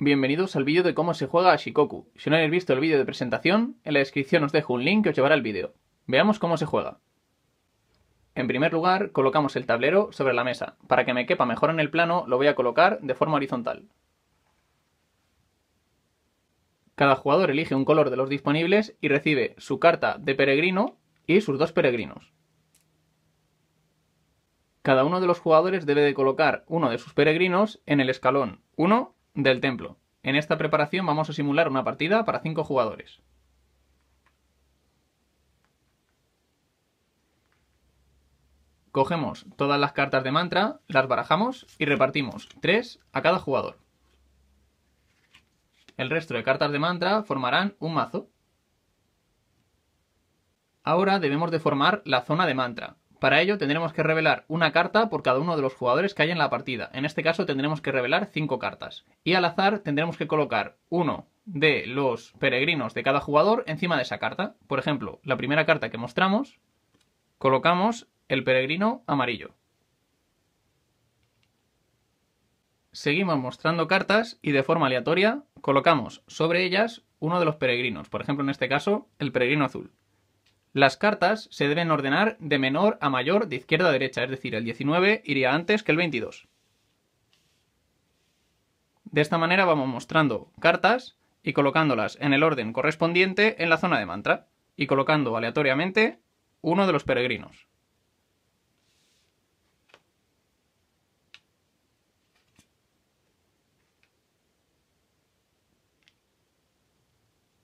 Bienvenidos al vídeo de cómo se juega a Shikoku. Si no habéis visto el vídeo de presentación, en la descripción os dejo un link que os llevará al vídeo. Veamos cómo se juega. En primer lugar, colocamos el tablero sobre la mesa. Para que me quepa mejor en el plano, lo voy a colocar de forma horizontal. Cada jugador elige un color de los disponibles y recibe su carta de peregrino y sus dos peregrinos. Cada uno de los jugadores debe de colocar uno de sus peregrinos en el escalón 1 del templo. En esta preparación vamos a simular una partida para 5 jugadores. Cogemos todas las cartas de mantra, las barajamos y repartimos 3 a cada jugador. El resto de cartas de mantra formarán un mazo. Ahora debemos de formar la zona de mantra, para ello tendremos que revelar una carta por cada uno de los jugadores que hay en la partida. En este caso tendremos que revelar 5 cartas. Y al azar tendremos que colocar uno de los peregrinos de cada jugador encima de esa carta. Por ejemplo, la primera carta que mostramos, colocamos el peregrino amarillo. Seguimos mostrando cartas y de forma aleatoria colocamos sobre ellas uno de los peregrinos, por ejemplo en este caso el peregrino azul. Las cartas se deben ordenar de menor a mayor, de izquierda a derecha, es decir, el 19 iría antes que el 22. De esta manera vamos mostrando cartas y colocándolas en el orden correspondiente en la zona de mantra y colocando aleatoriamente uno de los peregrinos.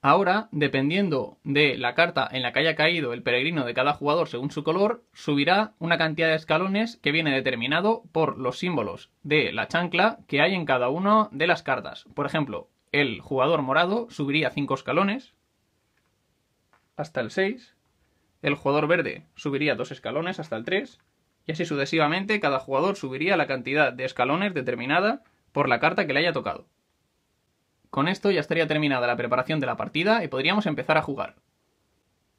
Ahora, dependiendo de la carta en la que haya caído el peregrino de cada jugador según su color, subirá una cantidad de escalones que viene determinado por los símbolos de la chancla que hay en cada una de las cartas. Por ejemplo, el jugador morado subiría 5 escalones hasta el 6, el jugador verde subiría 2 escalones hasta el 3, y así sucesivamente cada jugador subiría la cantidad de escalones determinada por la carta que le haya tocado. Con esto ya estaría terminada la preparación de la partida y podríamos empezar a jugar.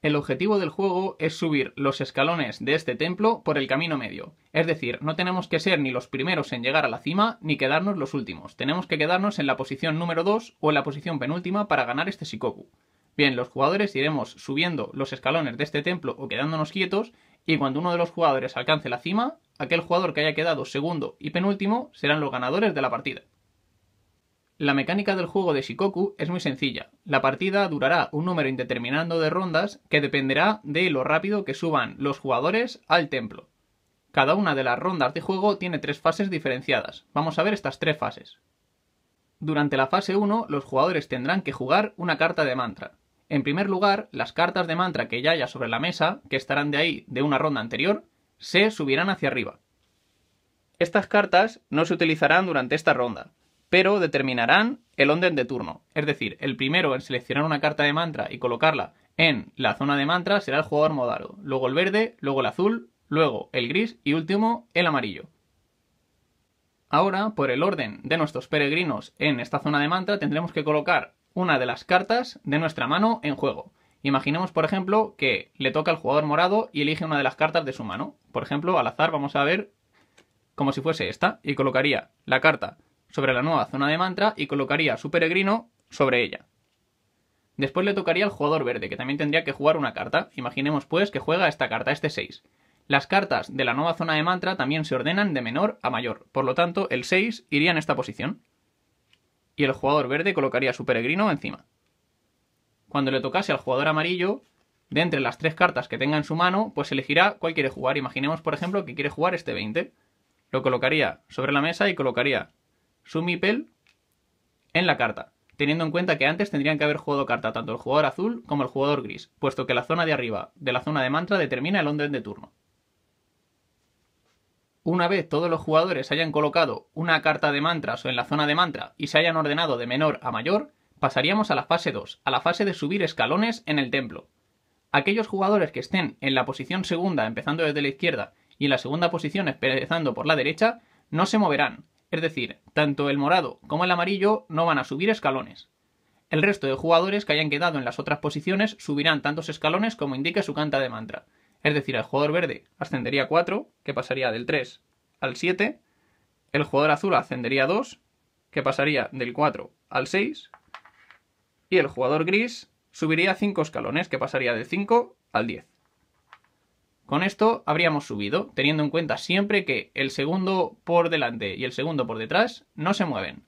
El objetivo del juego es subir los escalones de este templo por el camino medio. Es decir, no tenemos que ser ni los primeros en llegar a la cima ni quedarnos los últimos. Tenemos que quedarnos en la posición número 2 o en la posición penúltima para ganar este Shikoku. Bien, los jugadores iremos subiendo los escalones de este templo o quedándonos quietos y cuando uno de los jugadores alcance la cima, aquel jugador que haya quedado segundo y penúltimo serán los ganadores de la partida. La mecánica del juego de Shikoku es muy sencilla. La partida durará un número indeterminado de rondas que dependerá de lo rápido que suban los jugadores al templo. Cada una de las rondas de juego tiene tres fases diferenciadas. Vamos a ver estas tres fases. Durante la fase 1, los jugadores tendrán que jugar una carta de mantra. En primer lugar, las cartas de mantra que ya haya sobre la mesa, que estarán de ahí de una ronda anterior, se subirán hacia arriba. Estas cartas no se utilizarán durante esta ronda, pero determinarán el orden de turno. Es decir, el primero en seleccionar una carta de mantra y colocarla en la zona de mantra será el jugador modaro, luego el verde, luego el azul, luego el gris y último el amarillo. Ahora, por el orden de nuestros peregrinos en esta zona de mantra, tendremos que colocar una de las cartas de nuestra mano en juego. Imaginemos, por ejemplo, que le toca al jugador morado y elige una de las cartas de su mano. Por ejemplo, al azar vamos a ver como si fuese esta y colocaría la carta sobre la nueva zona de mantra y colocaría su peregrino sobre ella. Después le tocaría al jugador verde, que también tendría que jugar una carta. Imaginemos pues que juega esta carta, este 6. Las cartas de la nueva zona de mantra también se ordenan de menor a mayor, por lo tanto el 6 iría en esta posición. Y el jugador verde colocaría su peregrino encima. Cuando le tocase al jugador amarillo, de entre las tres cartas que tenga en su mano, pues elegirá cuál quiere jugar. Imaginemos, por ejemplo, que quiere jugar este 20. Lo colocaría sobre la mesa y colocaría su en la carta, teniendo en cuenta que antes tendrían que haber jugado carta tanto el jugador azul como el jugador gris, puesto que la zona de arriba de la zona de mantra determina el orden de turno. Una vez todos los jugadores hayan colocado una carta de mantras o en la zona de mantra y se hayan ordenado de menor a mayor, pasaríamos a la fase 2, a la fase de subir escalones en el templo. Aquellos jugadores que estén en la posición segunda empezando desde la izquierda y en la segunda posición empezando por la derecha no se moverán, es decir, tanto el morado como el amarillo no van a subir escalones. El resto de jugadores que hayan quedado en las otras posiciones subirán tantos escalones como indique su canta de mantra. Es decir, el jugador verde ascendería a 4, que pasaría del 3 al 7. El jugador azul ascendería a 2, que pasaría del 4 al 6. Y el jugador gris subiría 5 escalones, que pasaría del 5 al 10. Con esto habríamos subido, teniendo en cuenta siempre que el segundo por delante y el segundo por detrás no se mueven.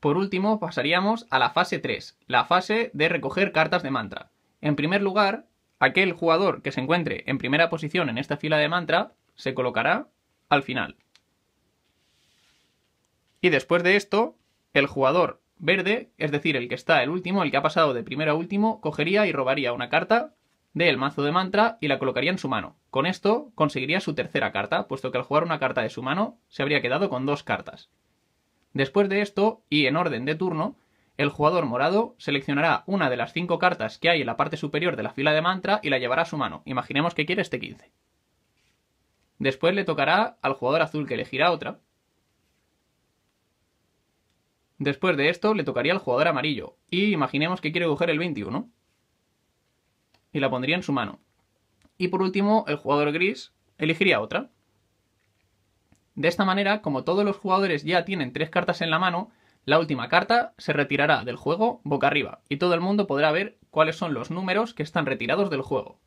Por último, pasaríamos a la fase 3, la fase de recoger cartas de mantra. En primer lugar, aquel jugador que se encuentre en primera posición en esta fila de mantra se colocará al final. Y después de esto, el jugador verde, es decir, el que está el último, el que ha pasado de primero a último, cogería y robaría una carta el mazo de mantra y la colocaría en su mano. Con esto conseguiría su tercera carta, puesto que al jugar una carta de su mano se habría quedado con dos cartas. Después de esto, y en orden de turno, el jugador morado seleccionará una de las cinco cartas que hay en la parte superior de la fila de mantra y la llevará a su mano. Imaginemos que quiere este 15. Después le tocará al jugador azul que elegirá otra. Después de esto le tocaría al jugador amarillo y imaginemos que quiere coger el 21 y la pondría en su mano. Y por último, el jugador gris elegiría otra. De esta manera, como todos los jugadores ya tienen tres cartas en la mano, la última carta se retirará del juego boca arriba y todo el mundo podrá ver cuáles son los números que están retirados del juego.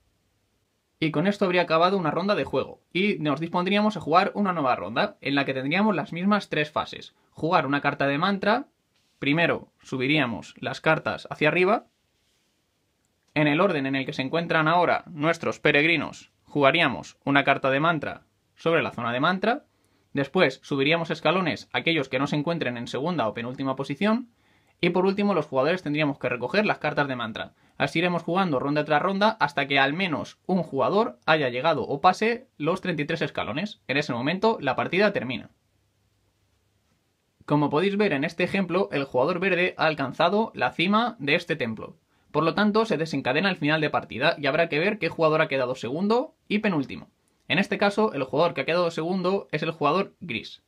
Y con esto habría acabado una ronda de juego, y nos dispondríamos a jugar una nueva ronda, en la que tendríamos las mismas tres fases. Jugar una carta de mantra, primero subiríamos las cartas hacia arriba, en el orden en el que se encuentran ahora nuestros peregrinos, jugaríamos una carta de mantra sobre la zona de mantra, después subiríamos escalones aquellos que no se encuentren en segunda o penúltima posición, y por último los jugadores tendríamos que recoger las cartas de mantra. Así iremos jugando ronda tras ronda hasta que al menos un jugador haya llegado o pase los 33 escalones. En ese momento la partida termina. Como podéis ver en este ejemplo, el jugador verde ha alcanzado la cima de este templo. Por lo tanto, se desencadena el final de partida y habrá que ver qué jugador ha quedado segundo y penúltimo. En este caso, el jugador que ha quedado segundo es el jugador gris.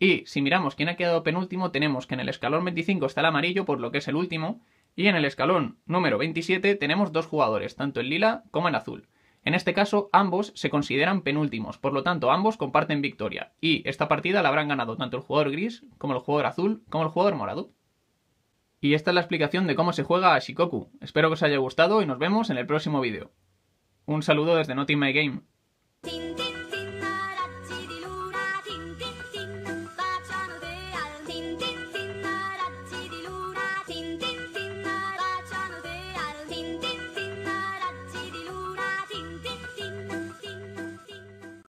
Y si miramos quién ha quedado penúltimo, tenemos que en el escalón 25 está el amarillo, por lo que es el último, y en el escalón número 27 tenemos dos jugadores, tanto el lila como el azul. En este caso, ambos se consideran penúltimos, por lo tanto, ambos comparten victoria, y esta partida la habrán ganado tanto el jugador gris, como el jugador azul, como el jugador morado. Y esta es la explicación de cómo se juega a Shikoku. Espero que os haya gustado y nos vemos en el próximo vídeo. Un saludo desde Not My Game.